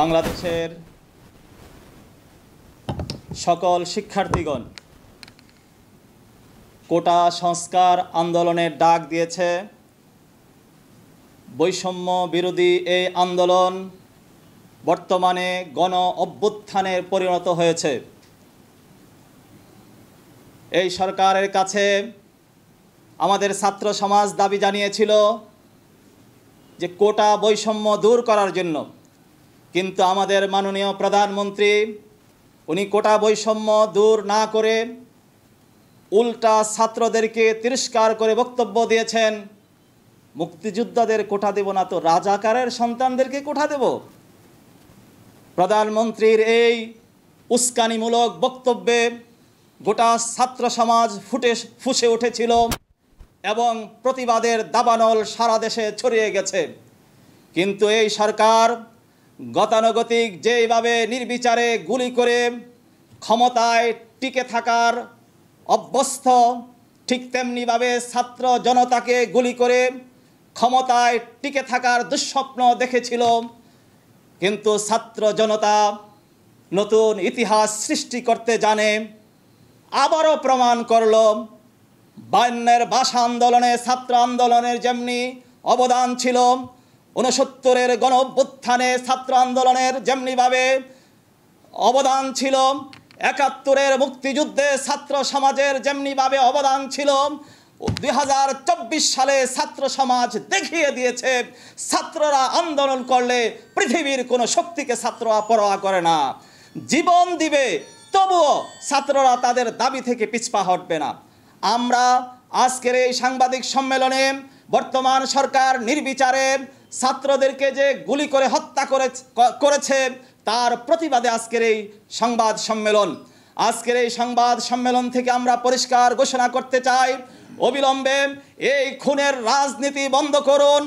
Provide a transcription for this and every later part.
বাংলাদেশের সকল শিক্ষার্থীগণ কোটা সংস্কার আন্দোলনের ডাক দিয়েছে বৈষম্য বিরোধী এই আন্দোলন বর্তমানে গণ অভ্যুত্থানে পরিণত হয়েছে এই সরকারের কাছে আমাদের ছাত্র সমাজ দাবি জানিয়েছিল যে কোটা বৈষম্য দূর করার জন্য কিন্তু আমাদের মাননীয় প্রধানমন্ত্রী উনি কোটা বৈষম্য দূর না করে উল্টা ছাত্রদেরকে তিরস্কার করে বক্তব্য দিয়েছেন মুক্তিযোদ্ধাদের কোঠা দেব না তো রাজাকারের সন্তানদেরকে কোঠা দেব প্রধানমন্ত্রীর এই উস্কানিমূলক বক্তব্যে গোটা ছাত্র সমাজ ফুটে ফুসে উঠেছিল এবং প্রতিবাদের দাবানল সারা দেশে ছড়িয়ে গেছে কিন্তু এই সরকার গতানুগতিক যেভাবে নির্বিচারে গুলি করে ক্ষমতায় টিকে থাকার অভ্যস্ত ঠিক তেমনিভাবে ছাত্র জনতাকে গুলি করে ক্ষমতায় টিকে থাকার দুঃস্বপ্ন দেখেছিল কিন্তু ছাত্র জনতা নতুন ইতিহাস সৃষ্টি করতে জানে আবারও প্রমাণ করল বান্যের ভাষা আন্দোলনে ছাত্র আন্দোলনের যেমনি অবদান ছিল উনসত্তরের গণ অভ্যুত্থানে ছাত্র আন্দোলনের যেমনিভাবে অবদান ছিল একাত্তরের মুক্তিযুদ্ধে ছাত্র সমাজের যেমনিভাবে অবদান ছিল দুই সালে ছাত্র সমাজ দেখিয়ে দিয়েছে ছাত্ররা আন্দোলন করলে পৃথিবীর কোনো শক্তিকে ছাত্ররা পরোয়া করে না জীবন দিবে তবুও ছাত্ররা তাদের দাবি থেকে পিছপা হটবে না আমরা আজকের এই সাংবাদিক সম্মেলনে বর্তমান সরকার নির্বিচারে ছাত্রদেরকে যে গুলি করে হত্যা করেছে তার প্রতিবাদে আজকের এই সংবাদ সম্মেলন আজকের এই সংবাদ সম্মেলন থেকে আমরা পরিষ্কার ঘোষণা করতে চাই অবিলম্বে এই খুনের রাজনীতি বন্ধ করুন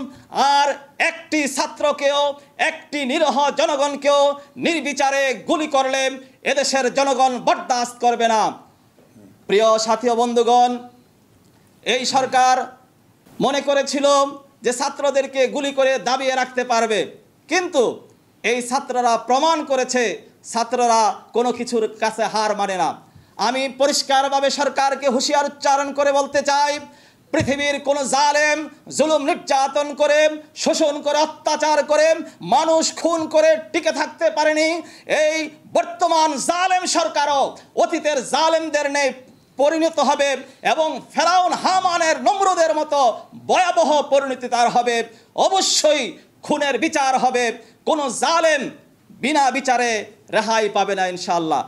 আর একটি ছাত্রকেও একটি নিরহ জনগণকেও নির্বিচারে গুলি করলে এদেশের জনগণ বরদাস্ত করবে না প্রিয় সাথী বন্ধুগণ এই সরকার মনে করেছিল যে ছাত্রদেরকে গুলি করে দাবিয়ে রাখতে পারবে কিন্তু এই ছাত্ররা প্রমাণ করেছে ছাত্ররা কোনো কিছুর কাছে হার মানে না আমি পরিষ্কারভাবে সরকারকে হুঁশিয়ার উচ্চারণ করে বলতে চাই পৃথিবীর কোন জালেম জুলুম নির্যাতন করে শোষণ করে অত্যাচার করে মানুষ খুন করে টিকে থাকতে পারেনি এই বর্তমান জালেম সরকারও অতীতের জালেমদের নেই পরিণত হবে এবং ফেরাউন হামানের নম্রদের মতো ভয়াবহ পরিণতি তার হবে অবশ্যই খুনের বিচার হবে কোনো জালেম বিনা বিচারে রেহাই পাবে না ইনশাল্লাহ